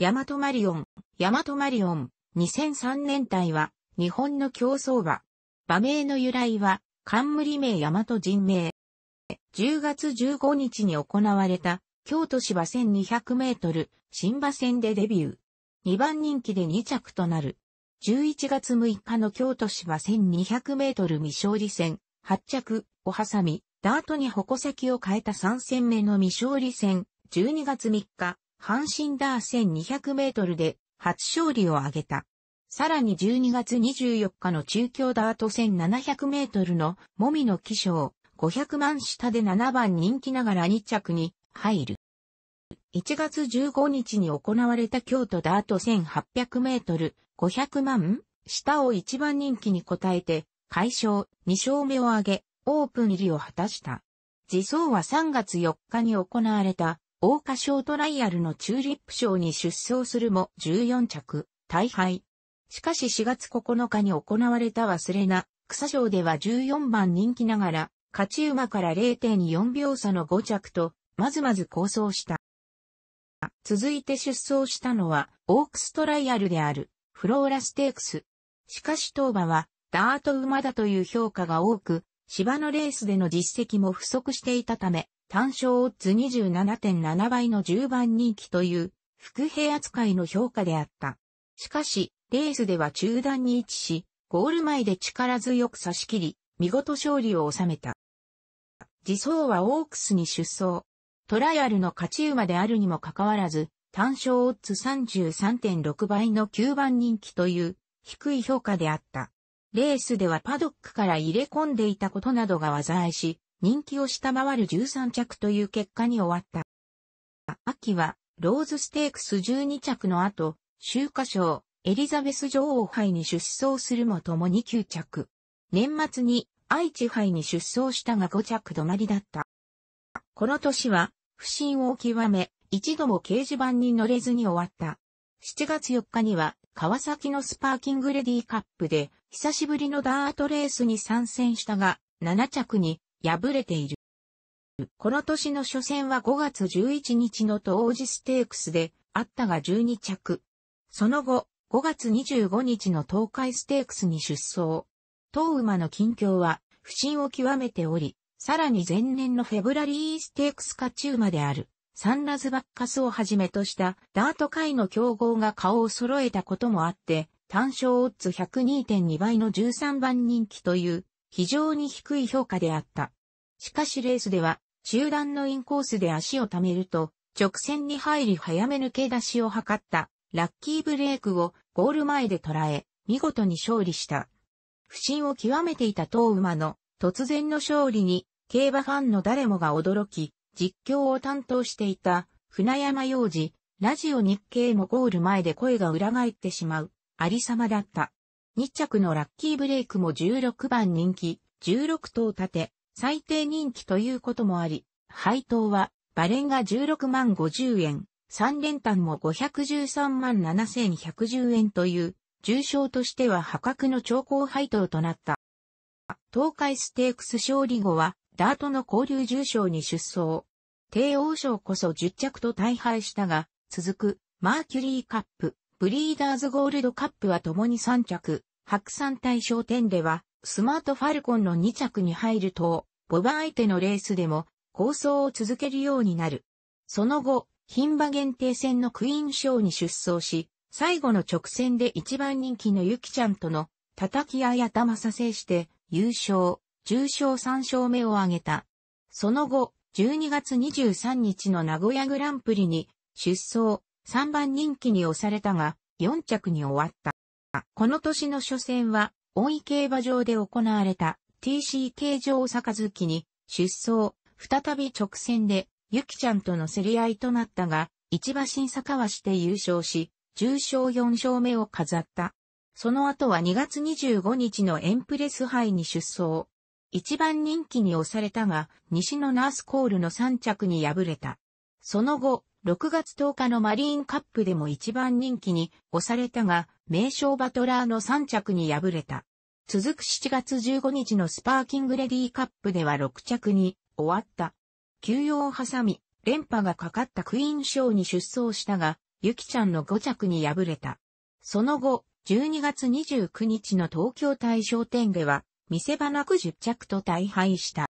ヤマトマリオン、ヤマトマリオン、2003年代は、日本の競走馬。馬名の由来は、冠名ヤマト人名。10月15日に行われた、京都市馬1200メートル、新馬戦でデビュー。2番人気で2着となる。11月6日の京都市馬1200メートル未勝利戦、8着、を挟み、ダートに矛先を変えた3戦目の未勝利戦、12月3日、阪神ダー1200メートルで初勝利を挙げた。さらに12月24日の中京ダート1700メートルのもみの起象500万下で7番人気ながら2着に入る。1月15日に行われた京都ダート1800メートル500万下を1番人気に応えて、快勝2勝目を挙げ、オープン入りを果たした。自走は3月4日に行われた桜花賞トライアルのチューリップ賞に出走するも14着、大敗。しかし4月9日に行われた忘れな、草賞では14番人気ながら、勝ち馬から0.4秒差の5着と、まずまず構想した。続いて出走したのは、オークストライアルである、フローラステークス。しかし当馬は、ダート馬だという評価が多く、芝のレースでの実績も不足していたため、単勝オッズ27.7倍の10番人気という、副兵扱いの評価であった。しかし、レースでは中段に位置し、ゴール前で力強く差し切り、見事勝利を収めた。自走はオークスに出走。トライアルの勝ち馬であるにもかかわらず、単勝オッズ33.6倍の9番人気という低い評価であった。レースではパドックから入れ込んでいたことなどが災いし、人気を下回る13着という結果に終わった。秋は、ローズステークス12着の後、秋華賞、エリザベス女王杯に出走するも共に9着。年末に愛知杯に出走したが5着止まりだった。この年は、不審を極め、一度も掲示板に乗れずに終わった。7月4日には、川崎のスパーキングレディカップで、久しぶりのダートレースに参戦したが、7着に敗れている。この年の初戦は5月11日の当時ステークスであったが12着。その後、5月25日の東海ステークスに出走。当馬の近況は不振を極めており、さらに前年のフェブラリーステークス勝ち馬である、サンラズバッカスをはじめとしたダート界の競合が顔を揃えたこともあって、単勝オッズ102.2倍の13番人気という非常に低い評価であった。しかしレースでは、中段のインコースで足を溜めると、直線に入り早め抜け出しを図った、ラッキーブレイクをゴール前で捉え、見事に勝利した。不審を極めていた当馬の突然の勝利に、競馬ファンの誰もが驚き、実況を担当していた船山洋次、ラジオ日経もゴール前で声が裏返ってしまう、ありさまだった。2着のラッキーブレイクも16番人気、16頭立て、最低人気ということもあり、配当は、バレンが16万50円、3連単も513万7110円という、重賞としては破格の超高配当となった。東海ステークス勝利後は、ダートの交流重賞に出走。帝王賞こそ10着と大敗したが、続く、マーキュリーカップ、ブリーダーズゴールドカップは共に3着、白山大賞店では、スマートファルコンの2着に入ると、ボバ相手のレースでも、構想を続けるようになる。その後、牝馬限定戦のクイーン賞に出走し、最後の直線で一番人気のゆきちゃんとの叩き合い頭させして、優勝、重賞3勝目を挙げた。その後、12月23日の名古屋グランプリに出走、3番人気に押されたが、4着に終わった。この年の初戦は、大井競馬場で行われた TCK 上きに出走、再び直線で、ゆきちゃんとの競り合いとなったが、一馬審査かわして優勝し、重賞4勝目を飾った。その後は2月25日のエンプレス杯に出走。一番人気に押されたが、西のナースコールの3着に敗れた。その後、6月10日のマリーンカップでも一番人気に押されたが、名称バトラーの3着に敗れた。続く7月15日のスパーキングレディーカップでは6着に終わった。休養を挟み、連覇がかかったクイーン賞に出走したが、ゆきちゃんの5着に敗れた。その後、12月29日の東京大商店では、見せ場なく10着と大敗した。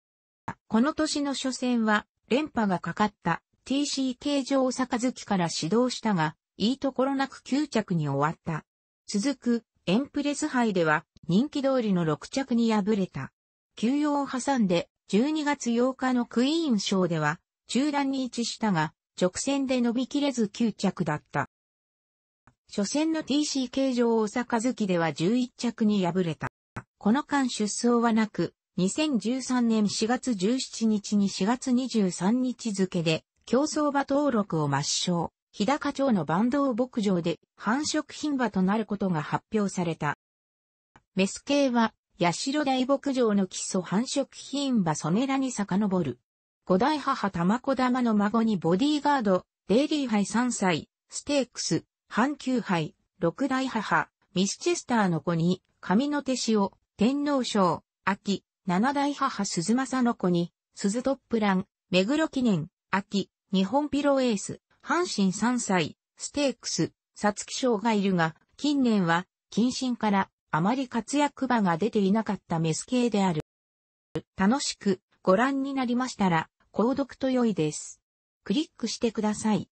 この年の初戦は、連覇がかかった TCK 上月から指導したが、いいところなく9着に終わった。続く、エンプレス杯では、人気通りの6着に敗れた。休養を挟んで、12月8日のクイーン賞では、中段に位置したが、直線で伸びきれず9着だった。初戦の TCK 上大阪月では11着に敗れた。この間出走はなく、2013年4月17日に4月23日付で、競争馬登録を抹消、日高町のバンド牧場で繁殖品馬となることが発表された。メス系は、八代大牧場の基礎繁殖品馬ソネラに遡る。五代母玉子玉の孫にボディーガード、デイリー杯3歳、ステークス、阪急杯、六代母、ミスチェスターの子に、上の手塩、天皇賞、秋、七代母鈴政の子に、鈴トップラン、目黒記念、秋、日本ピロエース、阪神3歳、ステークス、サツキ賞がいるが、近年は、近親から、あまり活躍場が出ていなかったメス系である。楽しくご覧になりましたら、購読と良いです。クリックしてください。